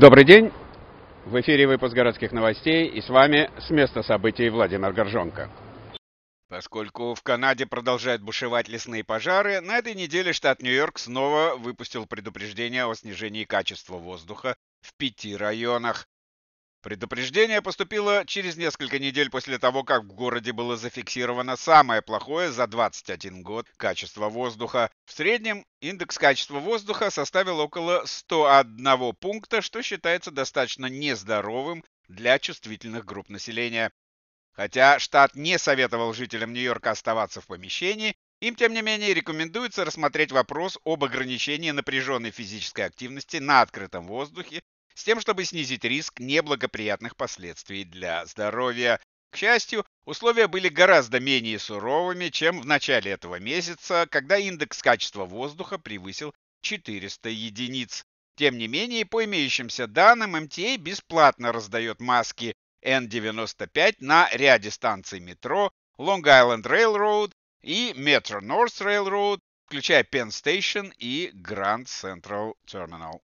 Добрый день. В эфире выпуск городских новостей и с вами с места событий Владимир Горжонко. Поскольку в Канаде продолжают бушевать лесные пожары, на этой неделе штат Нью-Йорк снова выпустил предупреждение о снижении качества воздуха в пяти районах. Предупреждение поступило через несколько недель после того, как в городе было зафиксировано самое плохое за 21 год качество воздуха. В среднем индекс качества воздуха составил около 101 пункта, что считается достаточно нездоровым для чувствительных групп населения. Хотя штат не советовал жителям Нью-Йорка оставаться в помещении, им, тем не менее, рекомендуется рассмотреть вопрос об ограничении напряженной физической активности на открытом воздухе с тем, чтобы снизить риск неблагоприятных последствий для здоровья. К счастью, условия были гораздо менее суровыми, чем в начале этого месяца, когда индекс качества воздуха превысил 400 единиц. Тем не менее, по имеющимся данным, МТА бесплатно раздает маски N95 на ряде станций метро, Long Island Railroad и Metro North Railroad, включая Penn Station и Grand Central Terminal.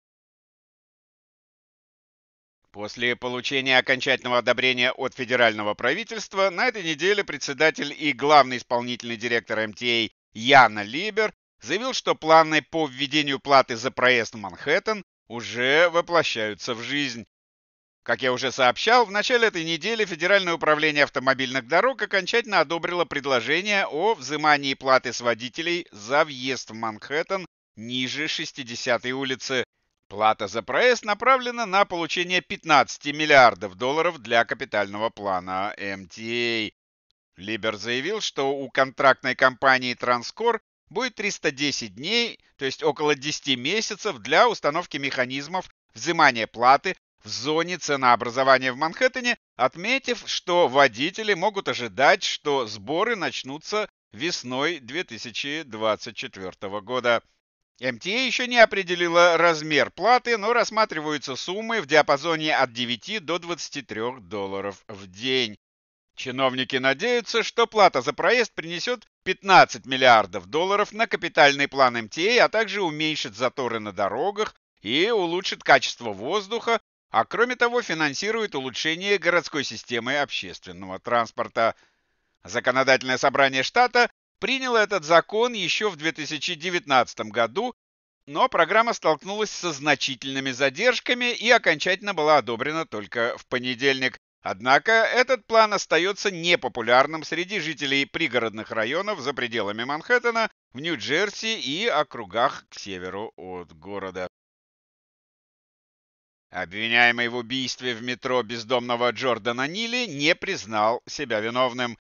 После получения окончательного одобрения от федерального правительства на этой неделе председатель и главный исполнительный директор МТА Яна Либер заявил, что планы по введению платы за проезд в Манхэттен уже воплощаются в жизнь. Как я уже сообщал, в начале этой недели Федеральное управление автомобильных дорог окончательно одобрило предложение о взимании платы с водителей за въезд в Манхэттен ниже 60-й улицы Плата за проезд направлена на получение 15 миллиардов долларов для капитального плана МТА. Либер заявил, что у контрактной компании «Транскор» будет 310 дней, то есть около 10 месяцев для установки механизмов взимания платы в зоне ценообразования в Манхэттене, отметив, что водители могут ожидать, что сборы начнутся весной 2024 года. МТА еще не определила размер платы, но рассматриваются суммы в диапазоне от 9 до 23 долларов в день. Чиновники надеются, что плата за проезд принесет 15 миллиардов долларов на капитальный план МТА, а также уменьшит заторы на дорогах и улучшит качество воздуха, а кроме того финансирует улучшение городской системы общественного транспорта. Законодательное собрание штата приняла этот закон еще в 2019 году, но программа столкнулась со значительными задержками и окончательно была одобрена только в понедельник. Однако этот план остается непопулярным среди жителей пригородных районов за пределами Манхэттена, в Нью-Джерси и округах к северу от города. Обвиняемый в убийстве в метро бездомного Джордана Нили не признал себя виновным.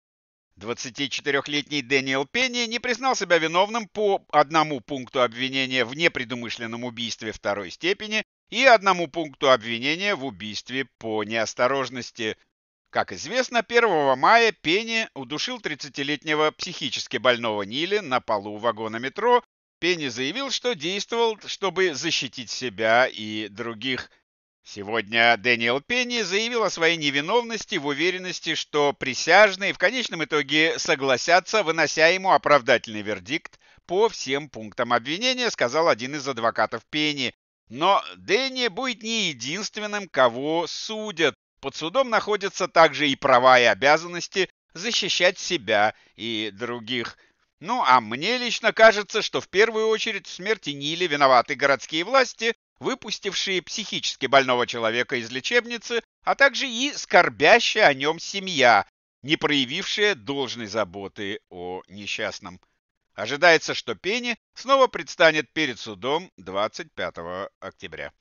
24-летний Дэниел Пенни не признал себя виновным по одному пункту обвинения в непредумышленном убийстве второй степени и одному пункту обвинения в убийстве по неосторожности. Как известно, 1 мая Пенни удушил 30-летнего психически больного Нили на полу вагона метро. Пенни заявил, что действовал, чтобы защитить себя и других. Сегодня Дэниел Пенни заявил о своей невиновности в уверенности, что присяжные в конечном итоге согласятся, вынося ему оправдательный вердикт по всем пунктам обвинения, сказал один из адвокатов Пенни. Но Дэнни будет не единственным, кого судят. Под судом находятся также и права и обязанности защищать себя и других. Ну, а мне лично кажется, что в первую очередь в смерти Нили виноваты городские власти, выпустившие психически больного человека из лечебницы, а также и скорбящая о нем семья, не проявившая должной заботы о несчастном. Ожидается, что Пенни снова предстанет перед судом 25 октября.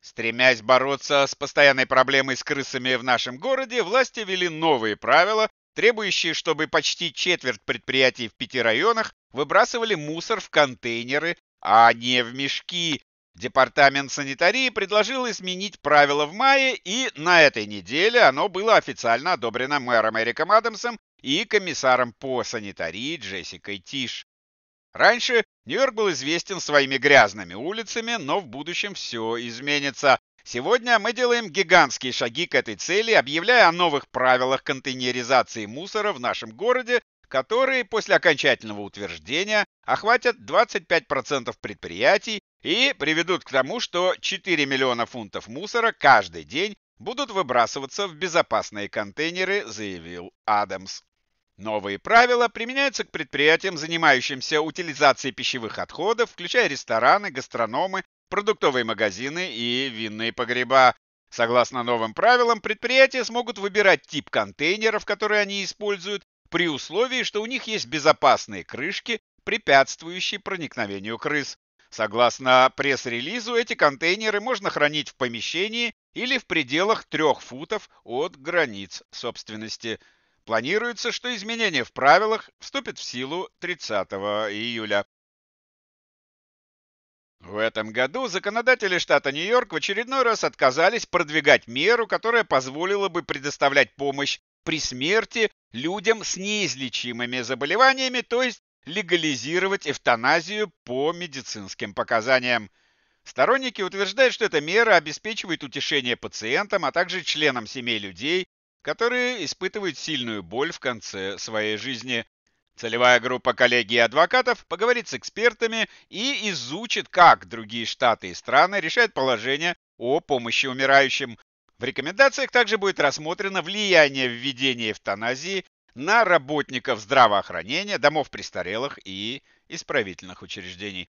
Стремясь бороться с постоянной проблемой с крысами в нашем городе, власти ввели новые правила, требующие, чтобы почти четверть предприятий в пяти районах выбрасывали мусор в контейнеры а не в мешки. Департамент санитарии предложил изменить правила в мае, и на этой неделе оно было официально одобрено мэром Эриком Адамсом и комиссаром по санитарии Джессикой Тиш. Раньше Нью-Йорк был известен своими грязными улицами, но в будущем все изменится. Сегодня мы делаем гигантские шаги к этой цели, объявляя о новых правилах контейнеризации мусора в нашем городе которые после окончательного утверждения охватят 25% предприятий и приведут к тому, что 4 миллиона фунтов мусора каждый день будут выбрасываться в безопасные контейнеры, заявил Адамс. Новые правила применяются к предприятиям, занимающимся утилизацией пищевых отходов, включая рестораны, гастрономы, продуктовые магазины и винные погреба. Согласно новым правилам, предприятия смогут выбирать тип контейнеров, которые они используют, при условии, что у них есть безопасные крышки, препятствующие проникновению крыс. Согласно пресс-релизу, эти контейнеры можно хранить в помещении или в пределах трех футов от границ собственности. Планируется, что изменения в правилах вступят в силу 30 июля. В этом году законодатели штата Нью-Йорк в очередной раз отказались продвигать меру, которая позволила бы предоставлять помощь при смерти людям с неизлечимыми заболеваниями, то есть легализировать эвтаназию по медицинским показаниям. Сторонники утверждают, что эта мера обеспечивает утешение пациентам, а также членам семей людей, которые испытывают сильную боль в конце своей жизни. Целевая группа коллегий адвокатов поговорит с экспертами и изучит, как другие штаты и страны решают положение о помощи умирающим, в рекомендациях также будет рассмотрено влияние введения эвтаназии на работников здравоохранения, домов престарелых и исправительных учреждений.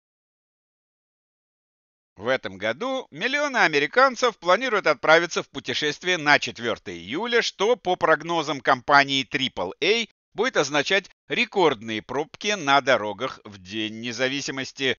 В этом году миллионы американцев планируют отправиться в путешествие на 4 июля, что по прогнозам компании AAA будет означать рекордные пробки на дорогах в День независимости.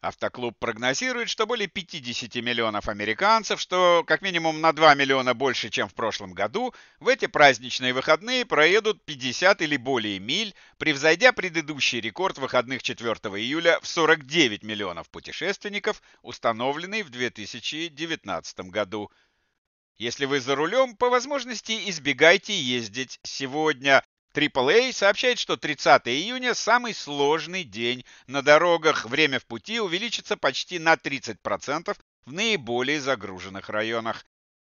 Автоклуб прогнозирует, что более 50 миллионов американцев, что как минимум на 2 миллиона больше, чем в прошлом году, в эти праздничные выходные проедут 50 или более миль, превзойдя предыдущий рекорд выходных 4 июля в 49 миллионов путешественников, установленный в 2019 году. Если вы за рулем, по возможности избегайте ездить сегодня, AAA сообщает, что 30 июня – самый сложный день. На дорогах время в пути увеличится почти на 30% в наиболее загруженных районах.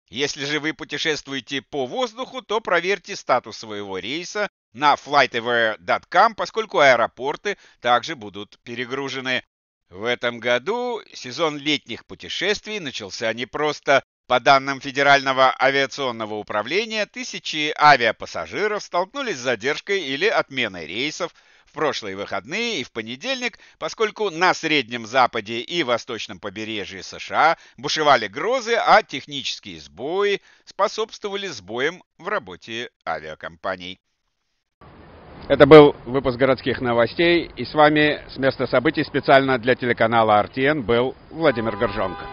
Если же вы путешествуете по воздуху, то проверьте статус своего рейса на flightaware.com, поскольку аэропорты также будут перегружены. В этом году сезон летних путешествий начался не просто по данным Федерального авиационного управления, тысячи авиапассажиров столкнулись с задержкой или отменой рейсов в прошлые выходные и в понедельник, поскольку на Среднем Западе и Восточном побережье США бушевали грозы, а технические сбои способствовали сбоям в работе авиакомпаний. Это был выпуск городских новостей, и с вами с места событий специально для телеканала RTN был Владимир Горжонко.